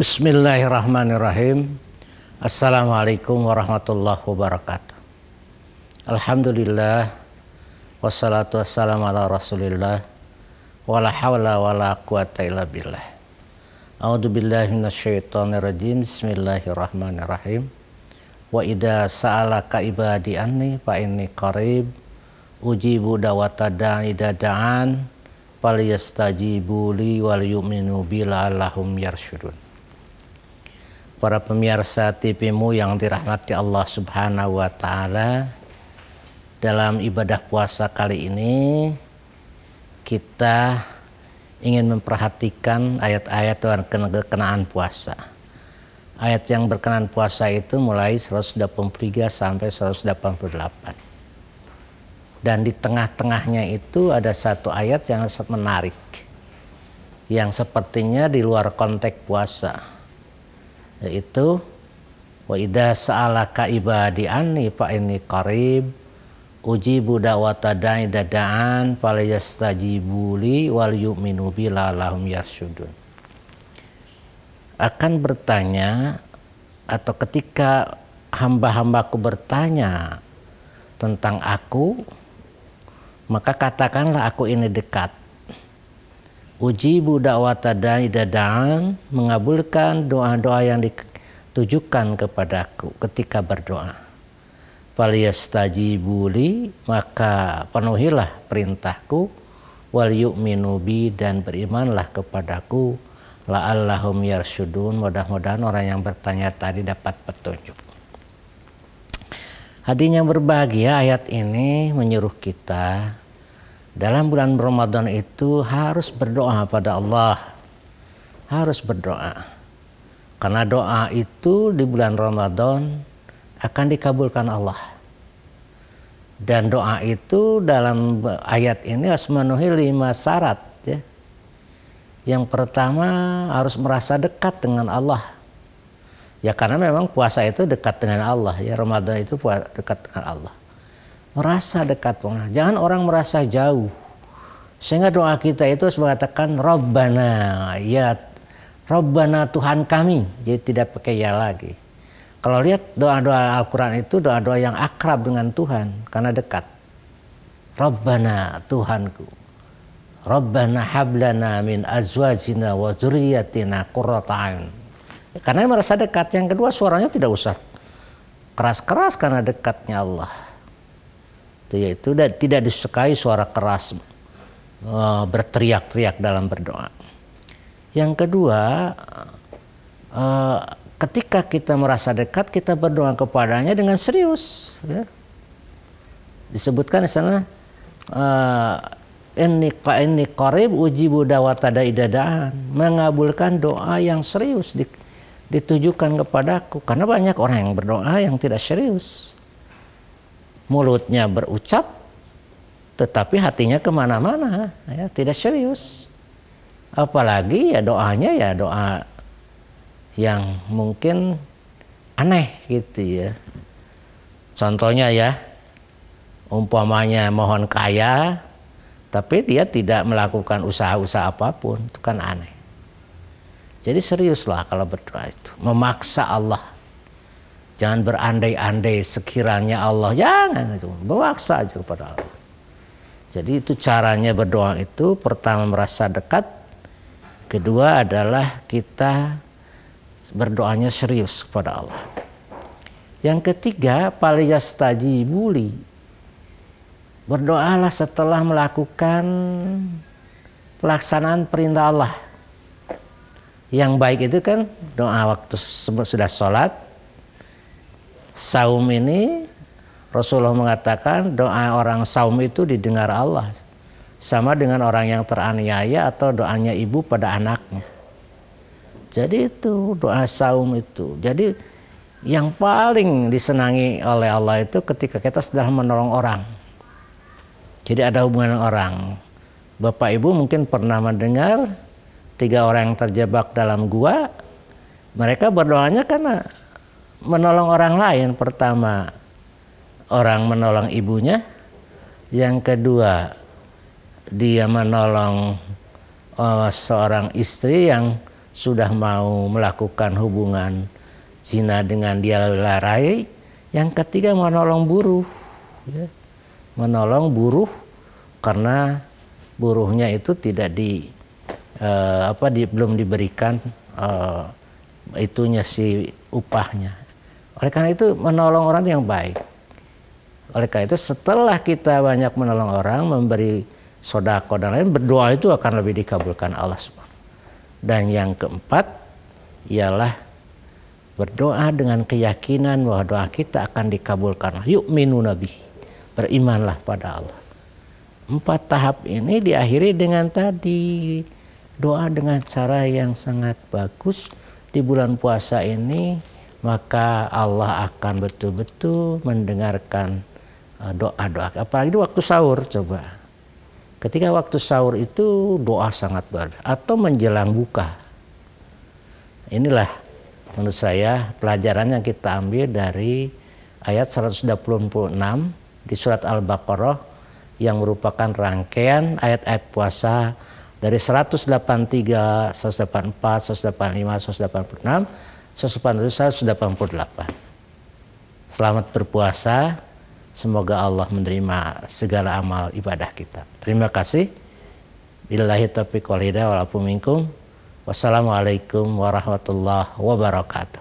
Bismillahirrahmanirrahim. Assalamualaikum warahmatullahi wabarakatuh. Alhamdulillah wassalatu wassalamu ala Rasulillah wala haula wala quwata illa billah. A'udhu billahi rajim. Bismillahirrahmanirrahim. Wa idha sa'alaka ibadi anni fa inni qarib ujibu dawata da'i da'an fal yastajibu li wal yu'minu bi yarsyudun para pemirsa TVmu yang dirahmati Allah Subhanahu wa taala. Dalam ibadah puasa kali ini kita ingin memperhatikan ayat-ayat yang berkenaan puasa. Ayat yang berkenan puasa itu mulai 183 sampai 188. Dan di tengah-tengahnya itu ada satu ayat yang sangat menarik. Yang sepertinya di luar konteks puasa yaitu wa idza sa'alaka ibadi anni fa inni qarib uji budak watadai dada'an falayastajibuli wal yu'minu bila lahum yasudun akan bertanya atau ketika hamba-hambaku bertanya tentang aku maka katakanlah aku ini dekat ujibu da'wata da'i dada'an mengabulkan doa-doa yang ditujukan kepadaku ketika berdoa buli maka penuhilah perintahku wal yu'minu bi dan berimanlah kepadaku la'allahum yarsudun mudah-mudahan orang yang bertanya tadi dapat petunjuk Hadinya yang berbahagia ayat ini menyuruh kita dalam bulan Ramadan itu harus berdoa pada Allah. Harus berdoa. Karena doa itu di bulan Ramadan akan dikabulkan Allah. Dan doa itu dalam ayat ini harus memenuhi lima syarat. Ya. Yang pertama harus merasa dekat dengan Allah. Ya karena memang puasa itu dekat dengan Allah. Ya Ramadan itu dekat dengan Allah merasa dekat Allah. Jangan orang merasa jauh. Sehingga doa kita itu harus mengatakan Robbana ya Robbana Tuhan kami. Jadi tidak pakai ya lagi. Kalau lihat doa-doa Al-Quran itu doa-doa yang akrab dengan Tuhan karena dekat. Rabbana Tuhanku. Rabbana hablana min azwajina wa zuriyatina kurrata'in. Karena merasa dekat. Yang kedua suaranya tidak usah keras-keras karena dekatnya Allah itu yaitu tidak disukai suara keras eh, berteriak-teriak dalam berdoa. Yang kedua, eh, ketika kita merasa dekat, kita berdoa kepadanya dengan serius. Ya. Disebutkan di sana, eh, ini ini korib uji budawata idadaan mengabulkan doa yang serius ditujukan kepadaku karena banyak orang yang berdoa yang tidak serius mulutnya berucap tetapi hatinya kemana-mana ya tidak serius apalagi ya doanya ya doa yang mungkin aneh gitu ya contohnya ya umpamanya mohon kaya tapi dia tidak melakukan usaha-usaha apapun itu kan aneh jadi seriuslah kalau berdoa itu memaksa Allah Jangan berandai-andai sekiranya Allah. Jangan itu. Berwaksa aja kepada Allah. Jadi itu caranya berdoa itu pertama merasa dekat, kedua adalah kita berdoanya serius kepada Allah. Yang ketiga, paliyastaji buli. Berdoalah setelah melakukan pelaksanaan perintah Allah. Yang baik itu kan doa waktu sudah sholat, saum ini Rasulullah mengatakan doa orang saum itu didengar Allah. Sama dengan orang yang teraniaya atau doanya ibu pada anaknya. Jadi itu doa saum itu. Jadi yang paling disenangi oleh Allah itu ketika kita sedang menolong orang. Jadi ada hubungan orang. Bapak Ibu mungkin pernah mendengar tiga orang yang terjebak dalam gua. Mereka berdoanya karena menolong orang lain pertama orang menolong ibunya, yang kedua dia menolong uh, seorang istri yang sudah mau melakukan hubungan cina dengan dia larai, yang ketiga menolong buruh, ya. menolong buruh karena buruhnya itu tidak di uh, apa di, belum diberikan uh, itunya si upahnya oleh karena itu menolong orang yang baik. Oleh karena itu setelah kita banyak menolong orang, memberi sodako dan lain, berdoa itu akan lebih dikabulkan Allah SWT. Dan yang keempat ialah berdoa dengan keyakinan bahwa doa kita akan dikabulkan. Yuk minu nabi, berimanlah pada Allah. Empat tahap ini diakhiri dengan tadi doa dengan cara yang sangat bagus di bulan puasa ini maka Allah akan betul-betul mendengarkan eh, doa-doa. Apalagi di waktu sahur coba. Ketika waktu sahur itu doa sangat berat. atau menjelang buka. Inilah menurut saya pelajaran yang kita ambil dari ayat 126 di surat Al-Baqarah yang merupakan rangkaian ayat-ayat puasa dari 183, 184, 185, 186 sesupan itu saya sudah 188. Selamat berpuasa. Semoga Allah menerima segala amal ibadah kita. Terima kasih. Billahi taufiq wal hidayah minkum. Wassalamualaikum warahmatullahi wabarakatuh.